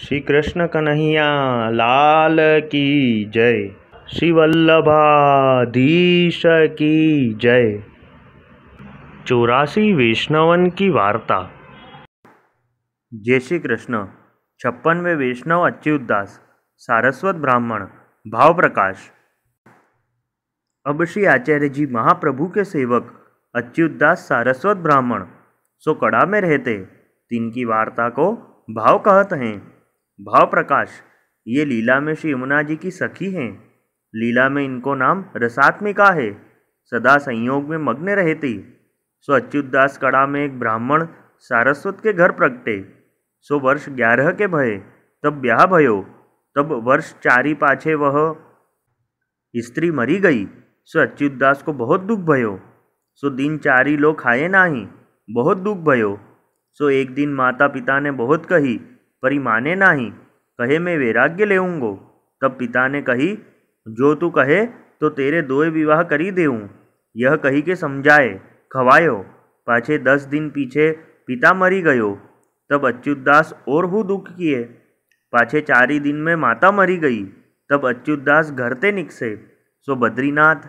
श्री कृष्ण कन्हैया लाल की जय श्री वल्लभाधीश की जय चौरासी वैष्णवन की वार्ता जय श्री कृष्ण छप्पनवे वैष्णव अच्युतदास सारस्वत ब्राह्मण भाव प्रकाश अब श्री आचार्य जी महाप्रभु के सेवक अच्युतदास सारस्वत ब्राह्मण सो कड़ा में रहते तीन की वार्ता को भाव कहते हैं भाव प्रकाश ये लीला में श्री यमुना जी की सखी हैं लीला में इनको नाम रसात्मिका है सदा संयोग में मग्न रहती सो अच्युतदास कड़ा में एक ब्राह्मण सारस्वत के घर प्रगटे सो वर्ष ग्यारह के भय तब ब्याह भयो तब वर्ष चारी पाछे वह स्त्री मरी गई सो अच्युतदास को बहुत दुख भयो सो दिन चारी लोग खाए नाही बहुत दुख भयो सो एक दिन माता पिता ने बहुत कही पर माने नाही कहे मैं वैराग्य लेऊंगो तब पिता ने कही जो तू कहे तो तेरे दोए विवाह करी देऊँ यह कही के समझाए खवायो पाछे दस दिन पीछे पिता मरी गयो तब अच्युतदास और हु दुख किए पाछे चार ही दिन में माता मरी गई तब अच्युतदास घर ते निकसे सो बद्रीनाथ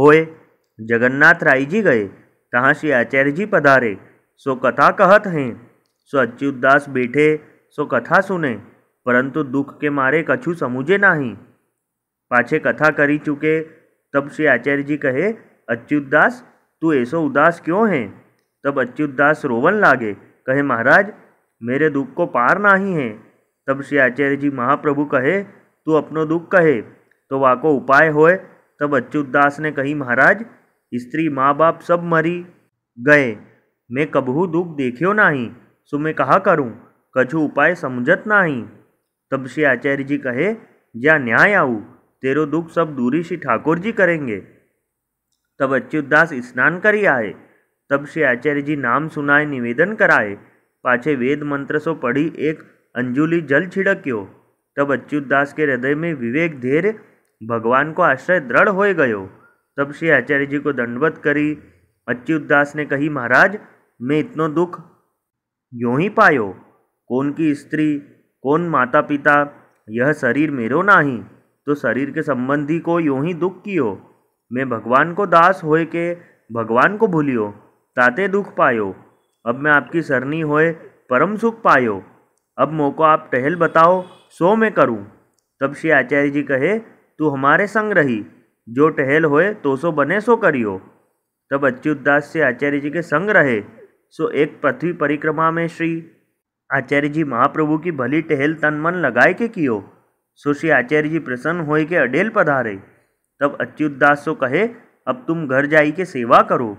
होए जगन्नाथ राय जी गए तहाँ श्री आचार्य जी पधारे सो कथा कहत हैं सो अच्युतदास बैठे सो कथा सुने परंतु પરંતુ के मारे મારે કછું સમૂજે पाछे कथा करी चुके तब श्री आचार्य जी कहे अच्युतदास तू ऐसो उदास क्यों है तब अच्युतदास रोवन लागे कहे महाराज मेरे दुख को पार नहीं है तब श्री आचार्य जी महाप्रभु कहे तू अपनो दुख कहे तो वाको उपाय होए तब अच्युतदास ने कही महाराज स्त्री माँ बाप सब मरी गए मैं कबहू दुख देखियो नाही सो मैं कहा करूँ उपाय समझत ना ही तब श्री आचार्य जी कहे जा न्याय आऊ तेरो दुख सब दूरी श्री ठाकुर जी करेंगे तब अच्युतदास स्नान करी आए तब श्री आचार्य जी नाम सुनाए निवेदन कराए पाछे वेद मंत्र सो पढ़ी एक अंजुली जल छिड़क्यो तब अच्युतदास के हृदय में विवेक धैर्य भगवान को आश्रय दृढ़ हो गयो तब श्री आचार्य जी को दंडवत करी अच्युतदास ने कही महाराज मैं इतनो दुख यों ही पायो कौन की स्त्री कौन माता पिता यह शरीर मेरो नाही तो शरीर के संबंधी को यूं ही दुख कियो मैं भगवान को दास होए के भगवान को भूलियो ताते दुख पायो अब मैं आपकी सरनी होए परम सुख पायो अब मोको आप टहल बताओ सो मैं करूँ तब श्री आचार्य जी कहे तू हमारे संग रही जो टहल होए तो सो बने सो करियो तब अच्युत दास से आचार्य जी के संग रहे सो एक पृथ्वी परिक्रमा में श्री आचार्य जी महाप्रभु की भली टहल तन मन लगाए के कियो सो आचार्य जी प्रसन्न होए के अडेल पधारे तब अच्युतदास सो कहे अब तुम घर जाई के सेवा करो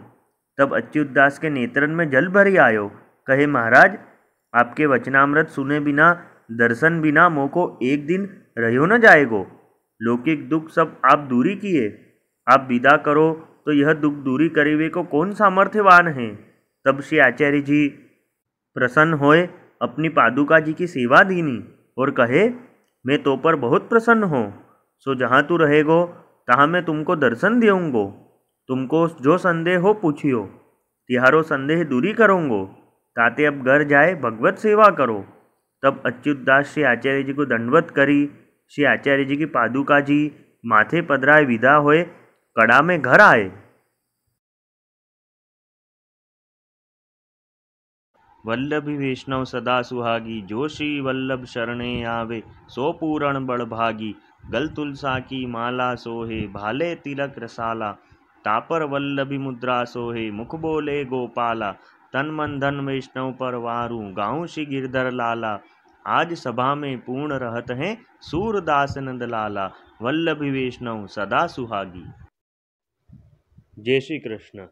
तब अच्युतदास के नेत्रन में जल भरी आयो कहे महाराज आपके वचनामृत सुने बिना दर्शन बिना मोको एक दिन रहो न जाएगो लौकिक दुख सब आप दूरी किए आप विदा करो तो यह दुख दूरी करीवे को कौन सामर्थ्यवान है तब श्री आचार्य जी प्रसन्न होए अपनी पादुका जी की सेवा दीनी और कहे मैं तो पर बहुत प्रसन्न हो सो जहाँ तू रहेगो तहाँ मैं तुमको दर्शन देऊँगो तुमको जो संदेह हो पूछियो तिहारो संदेह दूरी करूँगो ताते अब घर जाए भगवत सेवा करो तब अच्युतदास श्री आचार्य जी को दंडवत करी श्री आचार्य जी की पादुका जी माथे पधराए विदा होए कड़ा में घर आए वल्लभ वैष्णव सदा सुहागी जो श्री वल्लभ शरणे आवे सो पूरण बड़ भागी गल तुलसा की माला सोहे भाले तिलक रसाला तापर वल्लभि मुद्रा सोहे मुख बोले गोपाला तन मन धन वैष्णव पर वारू गाँव श्री गिरधर लाला आज सभा में पूर्ण रहत हैं सूरदास नंद लाला वल्लभि वैष्णव सदा सुहागी जय श्री कृष्ण